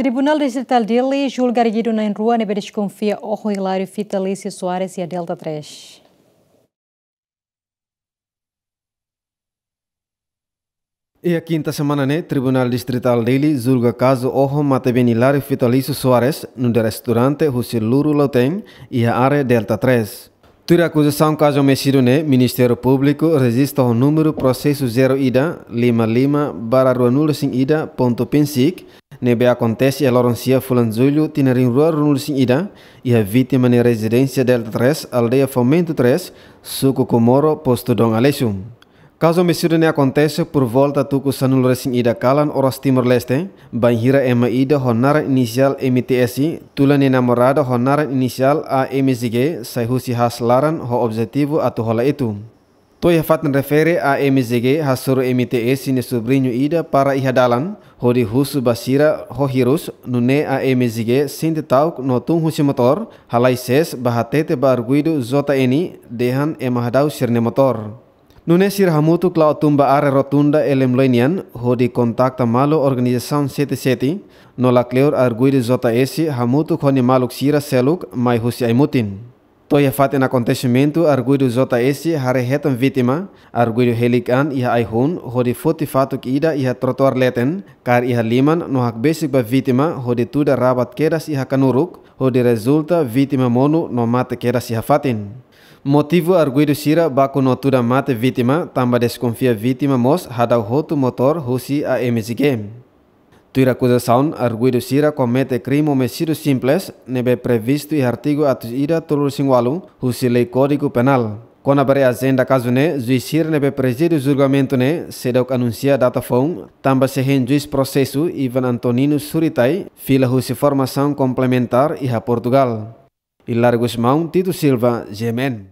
Tribunal Distrital de Dili julga arguido na rua neve desconfia Ojo Hilário Fitalício Soares e a Delta 3. E a quinta semana, né? Tribunal Distrital Dili julga caso Ojo Matebin Hilário Fitalício Soares no restaurante Rusiluru Lotem e a área Delta 3. Tira acusação caso mexido, né? Ministério Público registra o número processo 0 ida 55 barra 05 ida ponto pensic ne be acontece e a Laurencia Fulanzulho tinerin rua runul sin ida e a vítima na residência Delta 3, aldeia Fomento 3, suco Comoro, posto Dom Alessio. Caso mesiro ne acontece por volta tuku sanul resin ida kalan oras timor leste, banhira ema ida honara inicial MTSI, tulan namorada honara inicial AMZG, sai husi haslaran ho objetivo atu hola itu. Toya fatan refere a MZG hasoro MTS e, ne sobrinho ida para ihadalan hori husu basira hohirus nune a MZG sinte tauk no tung husi motor halai ses bahatete barguido zota eni dehan emahadau sirne motor. Nune sir hamutu klau tumba are rotunda elem loinian hodi kontakta malo organização seti seti, no lakleur arguido zota esi hamutu khoni maluk sira seluk mai husi aimutin. Toia faten acontecimento arguido JS hare hetan vítima, arguido helikan iha aihun, hodi foti fatuk ida iha trotoar leten, kar iha liman no hak besik ba vítima, hodi tuda rabat keras iha kanuruk, hodi resulta vítima monu no mate keras iha fatin. Motivo arguido sira baku no tuda mate vítima, tamba desconfia vítima mos hadau hotu motor husi a game. Tuira acusação arguido sira comete crime homicídio simples, neve previsto e artigo atuira tolur singualu, lei código penal. Quando a a agenda caso né, juiz sira neve presídio julgamento né, sedok anuncia data fom, tamba sehen juiz processo Ivan Antonino Suritai, fila husi formação complementar e a Portugal. largos Guzmão, Tito Silva, Gemen.